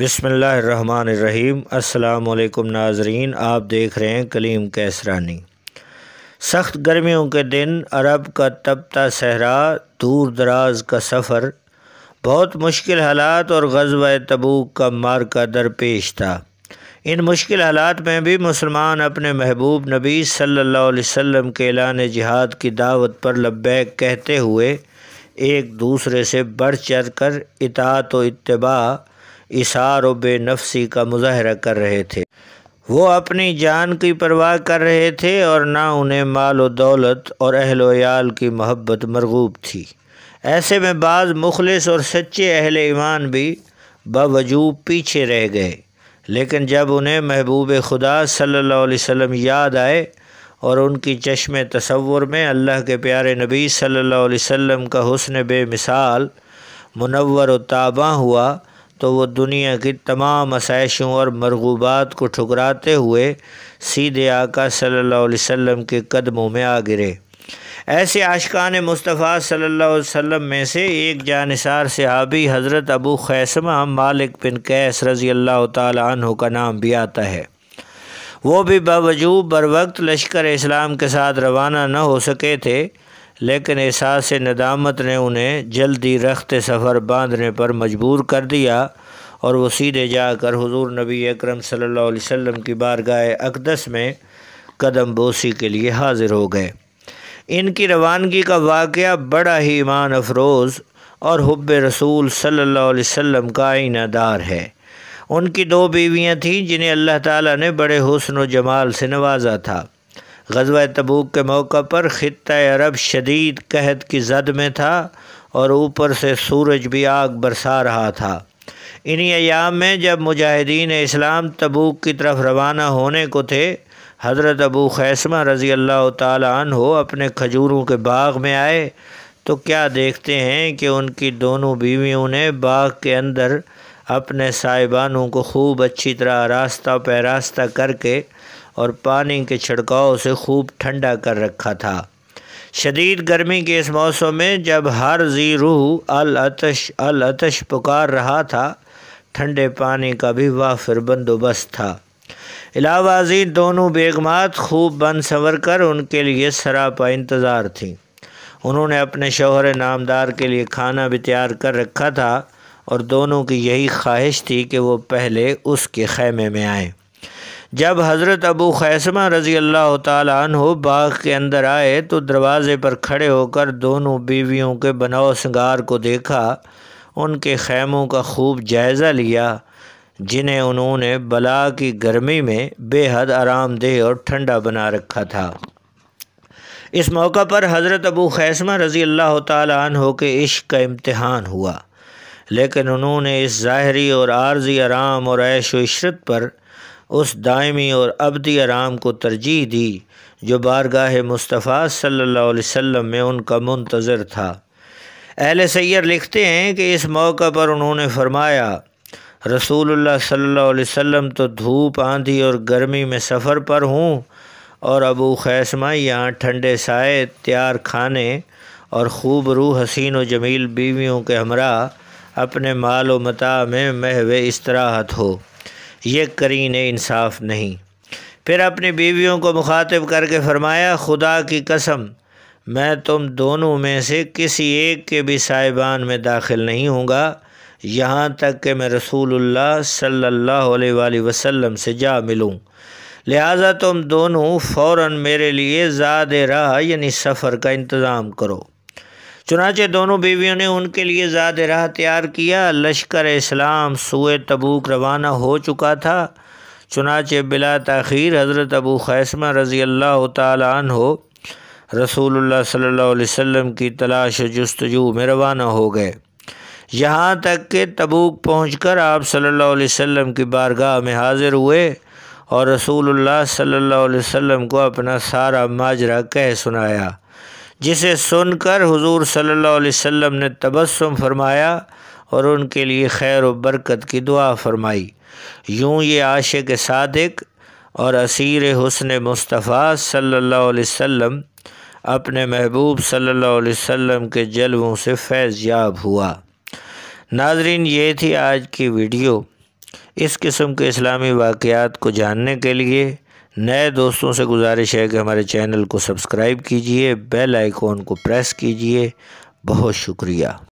बसमीम् अल्लाम नाजरीन आप देख रहे हैं कलीम कैसरानी सख्त गर्मियों के दिन अरब का तपता सहरा दूर दराज का सफ़र बहुत मुश्किल हालात और गजब तबूक का मार्का दरपेश था इन मुश्किल हालात में भी मुसलमान अपने महबूब नबी सल्लल्लाहु अलैहि वसल्लम के एलान जिहाद की दावत पर लब्बैक कहते हुए एक दूसरे से बढ़ चढ़ कर इतात व इतबा इशार व बेनफसी का मुजाहरा कर रहे थे वो अपनी जान की परवाह कर रहे थे और ना उन्हें माल व दौलत और अहल याल की मोहब्बत मरगूब थी ऐसे में बाज़ मुखलिस और सच्चे अहल ईमान भी बावजूद पीछे रह गए लेकिन जब उन्हें महबूब खुदा सल्लल्लाहु अलैहि वसल्लम याद आए और उनकी चश्म तस्वुर में अल्लाह के प्यारे नबी सल्लल्लाहु अलैहि वसल्लम का हसन बेमिसाल मुनवर व ताबा हुआ तो वो दुनिया की तमाम आसाइशों और मरगूबात को ठुकराते हुए सीधे आका सल्लल्लाहु अलैहि वसल्लम के कदमों में आ गिरे ऐसे आशकान मुस्तफ़ा सल्लल्लाहु अलैहि वसल्लम में से एक जानसार सहाबी हज़रत अबू खैसमा मालिक बिन कैस रज़ी अल्लाह तु का नाम भी आता है वो भी बावजूद बर वक्त लश्कर इस्लाम के साथ रवाना न हो सके थे लेकिन एहसास नदामत ने उन्हें जल्दी रख्त सफ़र बांधने पर मजबूर कर दिया और वो सीधे जाकर हुजूर नबी अकरम सल्लल्लाहु अलैहि वसल्लम की बारगाह अकदस में कदम बोसी के लिए हाज़िर हो गए इनकी रवानगी का वाक़ बड़ा ही ईमान अफरोज़ और हब रसूल सल्लल्लाहु अलैहि वसल्लम का आइनादार है उनकी दो बीवियाँ थीं जिन्हें अल्लाह ताला ने बड़े हुस्न व जमाल से नवाजा था गजवा तबूक के मौका पर ख़त अरब शदीद कहत की जद में था और ऊपर से सूरज भी आग बरसा रहा था इन्हीं अयाम में जब मुजाहिदीन इस्लाम तबूक की तरफ रवाना होने को थे हज़रत अबू खैसमा रज़ी अल्लाह तन हो अपने खजूरों के बाग में आए तो क्या देखते हैं कि उनकी दोनों बीवियों ने बाग के अंदर अपने साहिबानों को खूब अच्छी तरह रास्ता पैरास्ता करके और पानी के छिड़काव से खूब ठंडा कर रखा था शदीद गर्मी के इस मौसम में जब हर जी रूह अलतश अतश अतश पुकार रहा था ठंडे पानी का भी वाफिर बंदोबस्त था इलावाजी दोनों बेगमात खूब बन संवर कर उनके लिए सरापा इंतज़ार थी उन्होंने अपने शोहर नामदार के लिए खाना भी तैयार कर रखा था और दोनों की यही ख्वाहिश थी कि वो पहले उसके खैमे में आएँ जब हज़रत अबू खैसमा रज़ी अल्लाह हो बाग के अंदर आए तो दरवाज़े पर खड़े होकर दोनों बीवियों के बनाव सिंगार को देखा उनके खैमों का खूब जायज़ा लिया जिन्हें उन्होंने बला की गर्मी में बेहद आरामदेह और ठंडा बना रखा था इस मौका पर हज़रत अबू खैसमा रज़ी अल्लाह हो के इश्क का इम्तहान हुआ लेकिन उन्होंने इस ज़ाहरी और आर्जी आराम और ऐश वशरत पर उस दायमी और अबदी आराम को तरजीह दी जो बारगाह मुस्तफ़ा सल्लल्लाहु अलैहि वसल्लम में उनका मुंतज़र था अहल सैर लिखते हैं कि इस मौका पर उन्होंने फरमाया रसूलुल्लाह सल्लल्लाहु अलैहि वसल्लम तो धूप आंधी और गर्मी में सफ़र पर हूँ और अबू खैसमा यहाँ ठंडे साए तैयार खाने और खूब रूह हसीन व जमील बीवियों के हमरा अपने माल व मता में महव तरह हो ये करीन इंसाफ नहीं फिर अपनी बीवियों को मुखातब करके फरमाया खुदा की कसम मैं तुम दोनों में से किसी एक के भी साहिबान में दाखिल नहीं होऊंगा यहाँ तक कि मैं रसूलुल्लाह सल्लल्लाहु अलैहि वसल्लम से जा मिलूँ लिहाजा तुम दोनों फ़ौर मेरे लिए ज़्यादा राह यानी सफ़र का इंतज़ाम करो चुनाचे दोनों बीवियों ने उनके लिए ज़्याद राह तैयार किया लश्कर इस्लाम सूए तबूक रवाना हो चुका था चुनाचे बिला तखीर हज़रत अबू खैसमा रज़ी अल्लाह तन हो रसूलुल्लाह सल्लल्लाहु अलैहि वसल्लम की तलाश जस्तजू में रवाना हो गए यहाँ तक कि तबूक पहुँच कर आप सल्लल्लाहु अलैहि वसल्लम की बारगाह में हाज़िर हुए और रसूलुल्लाह सल्लल्लाहु अलैहि वसल्लम को अपना सारा माजरा कह सुनाया जिसे सुनकर हुजूर सल्लल्लाहु अलैहि वसल्लम ने तबस्सुम फरमाया और उनके लिए खैर व बरकत की दुआ फरमाई यूँ ये आशे के सादिक और असीर हुसन मुस्तफ़ा सल्लल्लाहु अलैहि वसल्लम अपने महबूब सल्लल्लाहु अलैहि वसल्लम के जलवों से फैज़ याब हुआ नाजरीन ये थी आज की वीडियो इस किस्म के इस्लामी वाक़ात को जानने के लिए नए दोस्तों से गुजारिश है कि हमारे चैनल को सब्सक्राइब कीजिए बेल आइकॉन को प्रेस कीजिए बहुत शुक्रिया